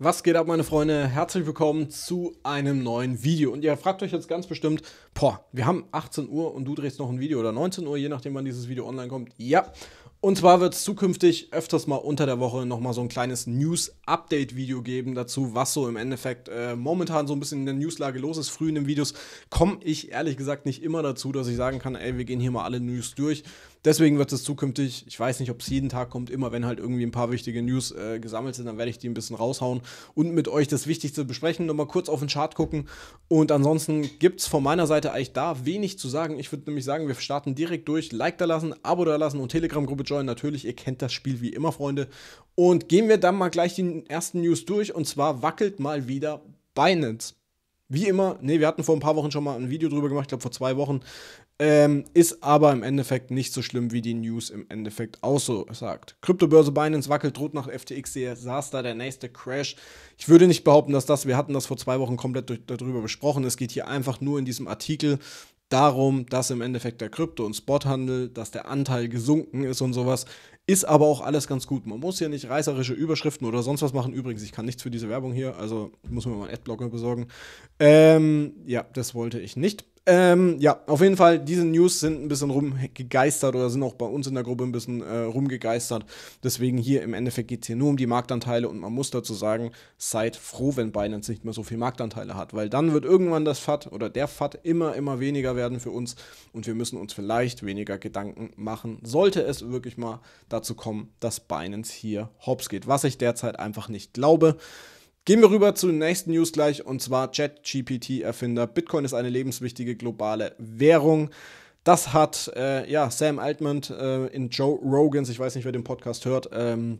Was geht ab, meine Freunde? Herzlich willkommen zu einem neuen Video. Und ihr fragt euch jetzt ganz bestimmt, boah, wir haben 18 Uhr und du drehst noch ein Video oder 19 Uhr, je nachdem, wann dieses Video online kommt. Ja. Und zwar wird es zukünftig öfters mal unter der Woche nochmal so ein kleines News-Update-Video geben dazu, was so im Endeffekt äh, momentan so ein bisschen in der Newslage los ist. Früh in den Videos komme ich ehrlich gesagt nicht immer dazu, dass ich sagen kann, ey, wir gehen hier mal alle News durch. Deswegen wird es zukünftig, ich weiß nicht, ob es jeden Tag kommt, immer wenn halt irgendwie ein paar wichtige News äh, gesammelt sind, dann werde ich die ein bisschen raushauen und mit euch das Wichtigste besprechen, nochmal kurz auf den Chart gucken. Und ansonsten gibt es von meiner Seite eigentlich da wenig zu sagen. Ich würde nämlich sagen, wir starten direkt durch. Like da lassen, Abo da lassen und Telegram-Gruppe joinen. Natürlich, ihr kennt das Spiel wie immer, Freunde. Und gehen wir dann mal gleich die ersten News durch. Und zwar wackelt mal wieder Binance. Wie immer, nee, wir hatten vor ein paar Wochen schon mal ein Video drüber gemacht, ich glaube vor zwei Wochen, ähm, ist aber im Endeffekt nicht so schlimm, wie die News im Endeffekt auch so sagt. Kryptobörse Binance wackelt, droht nach FTX Desaster, der nächste Crash. Ich würde nicht behaupten, dass das, wir hatten das vor zwei Wochen komplett durch, darüber besprochen. Es geht hier einfach nur in diesem Artikel darum, dass im Endeffekt der Krypto- und Spothandel, dass der Anteil gesunken ist und sowas. Ist aber auch alles ganz gut. Man muss hier nicht reißerische Überschriften oder sonst was machen. Übrigens, ich kann nichts für diese Werbung hier, also muss mir mal einen Adblocker besorgen. Ähm, ja, das wollte ich nicht. Ähm, ja, auf jeden Fall, diese News sind ein bisschen rumgegeistert oder sind auch bei uns in der Gruppe ein bisschen äh, rumgegeistert. Deswegen hier im Endeffekt geht es hier nur um die Marktanteile und man muss dazu sagen, seid froh, wenn Binance nicht mehr so viel Marktanteile hat, weil dann wird irgendwann das FAT oder der FAT immer, immer weniger werden für uns und wir müssen uns vielleicht weniger Gedanken machen, sollte es wirklich mal dazu kommen, dass Binance hier hops geht, was ich derzeit einfach nicht glaube. Gehen wir rüber zu den nächsten News gleich und zwar ChatGPT-Erfinder. Bitcoin ist eine lebenswichtige globale Währung. Das hat äh, ja, Sam Altman äh, in Joe Rogans, ich weiß nicht, wer den Podcast hört, ähm,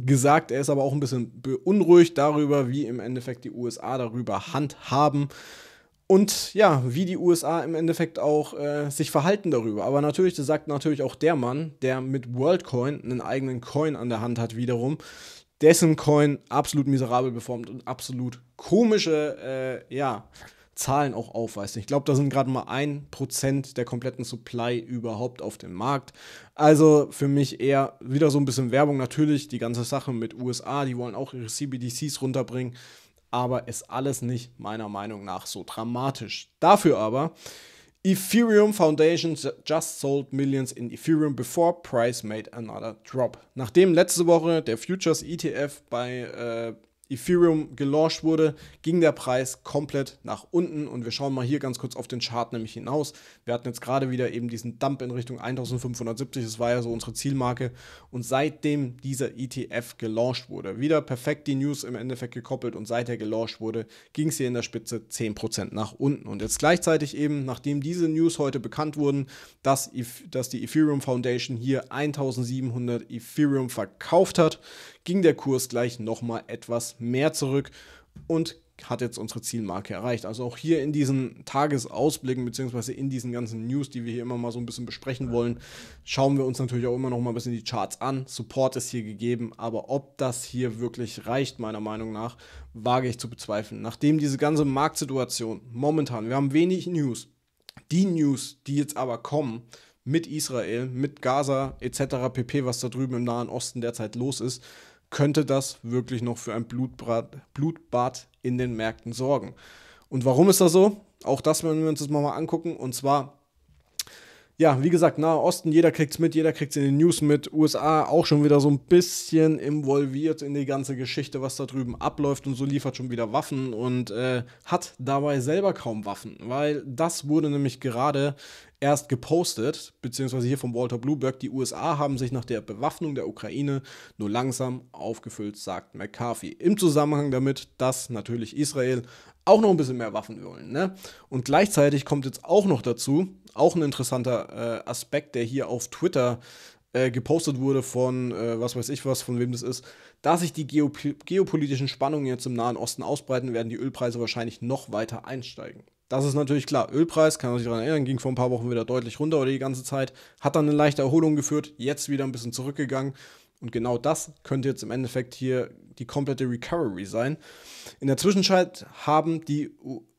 gesagt. Er ist aber auch ein bisschen beunruhigt darüber, wie im Endeffekt die USA darüber handhaben und ja, wie die USA im Endeffekt auch äh, sich verhalten darüber. Aber natürlich, das sagt natürlich auch der Mann, der mit WorldCoin einen eigenen Coin an der Hand hat wiederum, dessen Coin absolut miserabel beformt und absolut komische äh, ja, Zahlen auch aufweist. Ich glaube, da sind gerade mal ein Prozent der kompletten Supply überhaupt auf dem Markt. Also für mich eher wieder so ein bisschen Werbung. Natürlich die ganze Sache mit USA, die wollen auch ihre CBDCs runterbringen, aber ist alles nicht meiner Meinung nach so dramatisch. Dafür aber Ethereum Foundation just sold millions in Ethereum before price made another drop. Nachdem letzte Woche der Futures ETF bei äh, Ethereum gelauncht wurde, ging der Preis komplett nach unten und wir schauen mal hier ganz kurz auf den Chart nämlich hinaus. Wir hatten jetzt gerade wieder eben diesen Dump in Richtung 1570, das war ja so unsere Zielmarke und seitdem dieser ETF gelauncht wurde, wieder perfekt die News im Endeffekt gekoppelt und seit er gelauncht wurde, ging es hier in der Spitze 10% nach unten und jetzt gleichzeitig eben, nachdem diese News heute bekannt wurden, dass, dass die Ethereum Foundation hier 1700 Ethereum verkauft hat, ging der Kurs gleich nochmal etwas mehr zurück und hat jetzt unsere Zielmarke erreicht. Also auch hier in diesen Tagesausblicken beziehungsweise in diesen ganzen News, die wir hier immer mal so ein bisschen besprechen wollen, schauen wir uns natürlich auch immer noch mal ein bisschen die Charts an. Support ist hier gegeben, aber ob das hier wirklich reicht, meiner Meinung nach, wage ich zu bezweifeln. Nachdem diese ganze Marktsituation momentan, wir haben wenig News, die News, die jetzt aber kommen, mit Israel, mit Gaza etc. pp., was da drüben im Nahen Osten derzeit los ist, könnte das wirklich noch für ein Blutbrat, Blutbad in den Märkten sorgen. Und warum ist das so? Auch das werden wir uns jetzt mal angucken. Und zwar, ja, wie gesagt, Nahe Osten, jeder kriegt es mit, jeder kriegt es in den News mit. USA auch schon wieder so ein bisschen involviert in die ganze Geschichte, was da drüben abläuft. Und so liefert schon wieder Waffen und äh, hat dabei selber kaum Waffen, weil das wurde nämlich gerade erst gepostet, beziehungsweise hier von Walter Blueberg, die USA haben sich nach der Bewaffnung der Ukraine nur langsam aufgefüllt, sagt McCarthy. Im Zusammenhang damit, dass natürlich Israel auch noch ein bisschen mehr Waffen wollen. Ne? Und gleichzeitig kommt jetzt auch noch dazu, auch ein interessanter äh, Aspekt, der hier auf Twitter äh, gepostet wurde von, äh, was weiß ich was, von wem das ist, da sich die geop geopolitischen Spannungen jetzt im Nahen Osten ausbreiten, werden die Ölpreise wahrscheinlich noch weiter einsteigen. Das ist natürlich klar. Ölpreis, kann man sich daran erinnern, ging vor ein paar Wochen wieder deutlich runter oder die ganze Zeit. Hat dann eine leichte Erholung geführt, jetzt wieder ein bisschen zurückgegangen. Und genau das könnte jetzt im Endeffekt hier die komplette Recovery sein. In der Zwischenzeit haben die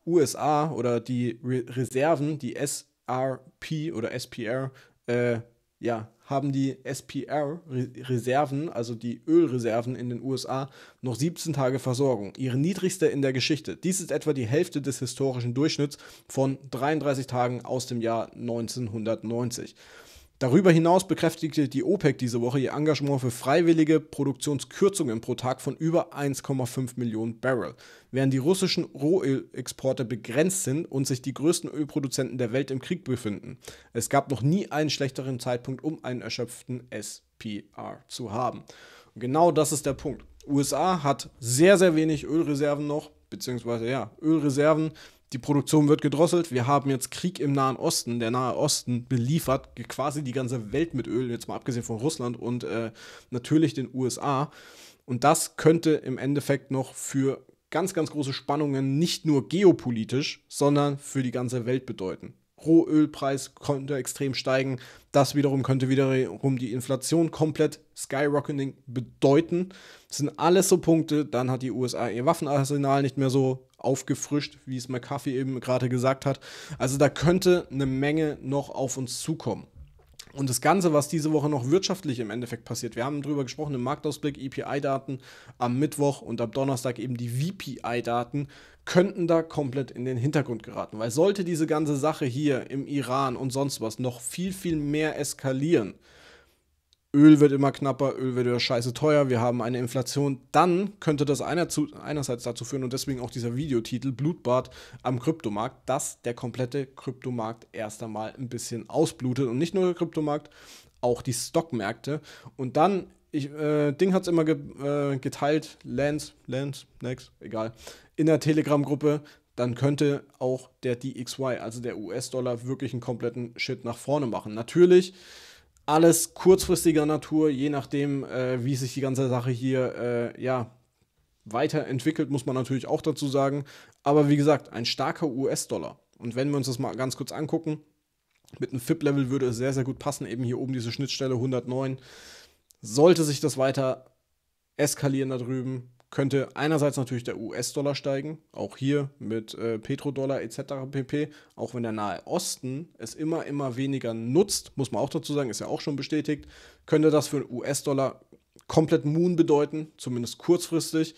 USA oder die Re Reserven, die SRP oder SPR, äh, ja, haben die SPR-Reserven, also die Ölreserven in den USA, noch 17 Tage Versorgung, ihre niedrigste in der Geschichte. Dies ist etwa die Hälfte des historischen Durchschnitts von 33 Tagen aus dem Jahr 1990. Darüber hinaus bekräftigte die OPEC diese Woche ihr Engagement für freiwillige Produktionskürzungen pro Tag von über 1,5 Millionen Barrel. Während die russischen Rohölexporte begrenzt sind und sich die größten Ölproduzenten der Welt im Krieg befinden. Es gab noch nie einen schlechteren Zeitpunkt, um einen erschöpften SPR zu haben. Und genau das ist der Punkt. USA hat sehr, sehr wenig Ölreserven noch, beziehungsweise ja, Ölreserven die Produktion wird gedrosselt, wir haben jetzt Krieg im Nahen Osten, der Nahe Osten beliefert quasi die ganze Welt mit Öl, jetzt mal abgesehen von Russland und äh, natürlich den USA. Und das könnte im Endeffekt noch für ganz, ganz große Spannungen nicht nur geopolitisch, sondern für die ganze Welt bedeuten. Rohölpreis könnte extrem steigen. Das wiederum könnte wiederum die Inflation komplett skyrocketing bedeuten. Das sind alles so Punkte. Dann hat die USA ihr Waffenarsenal nicht mehr so aufgefrischt, wie es McCarthy eben gerade gesagt hat. Also da könnte eine Menge noch auf uns zukommen. Und das Ganze, was diese Woche noch wirtschaftlich im Endeffekt passiert, wir haben darüber gesprochen im Marktausblick, EPI-Daten am Mittwoch und am Donnerstag eben die VPI-Daten könnten da komplett in den Hintergrund geraten. Weil sollte diese ganze Sache hier im Iran und sonst was noch viel, viel mehr eskalieren, Öl wird immer knapper, Öl wird immer scheiße teuer, wir haben eine Inflation, dann könnte das einer zu, einerseits dazu führen und deswegen auch dieser Videotitel Blutbad am Kryptomarkt, dass der komplette Kryptomarkt erst einmal ein bisschen ausblutet und nicht nur der Kryptomarkt, auch die Stockmärkte und dann ich, äh, Ding hat es immer ge äh, geteilt, Lance, Lance, Next, egal, in der Telegram-Gruppe, dann könnte auch der DXY, also der US-Dollar, wirklich einen kompletten Shit nach vorne machen. Natürlich alles kurzfristiger Natur, je nachdem, äh, wie sich die ganze Sache hier äh, ja, weiterentwickelt, muss man natürlich auch dazu sagen. Aber wie gesagt, ein starker US-Dollar. Und wenn wir uns das mal ganz kurz angucken, mit einem FIP-Level würde es sehr, sehr gut passen, eben hier oben diese Schnittstelle 109. Sollte sich das weiter eskalieren da drüben, könnte einerseits natürlich der US-Dollar steigen, auch hier mit äh, Petrodollar etc. pp. Auch wenn der Nahe Osten es immer, immer weniger nutzt, muss man auch dazu sagen, ist ja auch schon bestätigt, könnte das für den US-Dollar komplett Moon bedeuten, zumindest kurzfristig.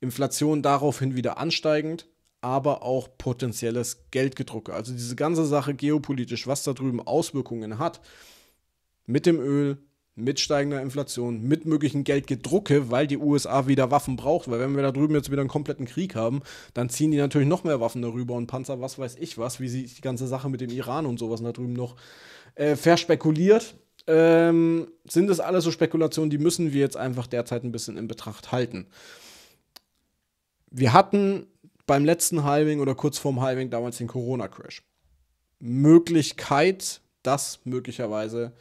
Inflation daraufhin wieder ansteigend, aber auch potenzielles Geldgedrucke. Also diese ganze Sache geopolitisch, was da drüben Auswirkungen hat, mit dem Öl, mit steigender Inflation, mit möglichen Geldgedrucke, weil die USA wieder Waffen braucht. Weil wenn wir da drüben jetzt wieder einen kompletten Krieg haben, dann ziehen die natürlich noch mehr Waffen darüber und Panzer, was weiß ich was, wie sich die ganze Sache mit dem Iran und sowas da drüben noch äh, verspekuliert. Ähm, sind das alles so Spekulationen, die müssen wir jetzt einfach derzeit ein bisschen in Betracht halten. Wir hatten beim letzten Halving oder kurz vorm Halving damals den Corona-Crash. Möglichkeit, dass möglicherweise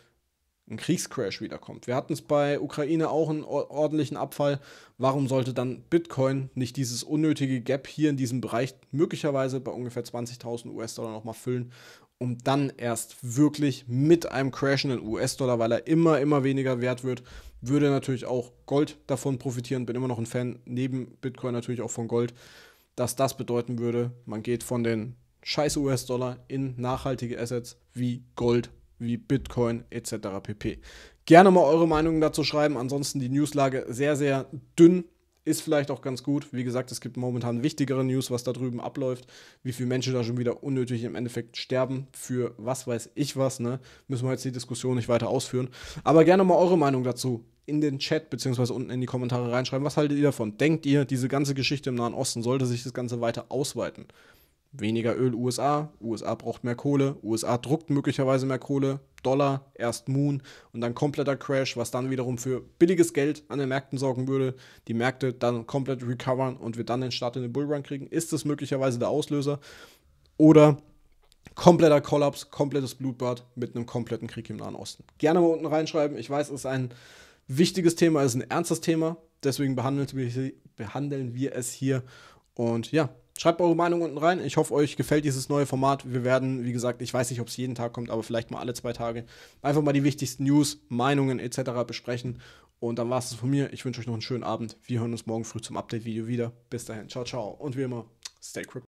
ein Kriegscrash wiederkommt. Wir hatten es bei Ukraine auch einen ordentlichen Abfall. Warum sollte dann Bitcoin nicht dieses unnötige Gap hier in diesem Bereich möglicherweise bei ungefähr 20.000 US-Dollar nochmal füllen, um dann erst wirklich mit einem crashenden US-Dollar, weil er immer, immer weniger wert wird, würde natürlich auch Gold davon profitieren. Bin immer noch ein Fan, neben Bitcoin natürlich auch von Gold, dass das bedeuten würde, man geht von den scheiß US-Dollar in nachhaltige Assets wie Gold wie Bitcoin etc. pp. Gerne mal eure Meinungen dazu schreiben. Ansonsten die Newslage sehr, sehr dünn. Ist vielleicht auch ganz gut. Wie gesagt, es gibt momentan wichtigere News, was da drüben abläuft. Wie viele Menschen da schon wieder unnötig im Endeffekt sterben für was weiß ich was. Ne? Müssen wir jetzt die Diskussion nicht weiter ausführen. Aber gerne mal eure Meinung dazu in den Chat bzw. unten in die Kommentare reinschreiben. Was haltet ihr davon? Denkt ihr, diese ganze Geschichte im Nahen Osten sollte sich das Ganze weiter ausweiten? weniger Öl USA, USA braucht mehr Kohle, USA druckt möglicherweise mehr Kohle, Dollar, erst Moon und dann kompletter Crash, was dann wiederum für billiges Geld an den Märkten sorgen würde, die Märkte dann komplett recovern und wir dann den Start in den Bullrun kriegen. Ist das möglicherweise der Auslöser? Oder kompletter Kollaps, komplettes Blutbad mit einem kompletten Krieg im Nahen Osten? Gerne mal unten reinschreiben. Ich weiß, es ist ein wichtiges Thema, es ist ein ernstes Thema, deswegen behandeln wir, behandeln wir es hier. Und ja, Schreibt eure Meinung unten rein. Ich hoffe, euch gefällt dieses neue Format. Wir werden, wie gesagt, ich weiß nicht, ob es jeden Tag kommt, aber vielleicht mal alle zwei Tage einfach mal die wichtigsten News, Meinungen etc. besprechen. Und dann war es von mir. Ich wünsche euch noch einen schönen Abend. Wir hören uns morgen früh zum Update-Video wieder. Bis dahin. Ciao, ciao. Und wie immer, stay crypto.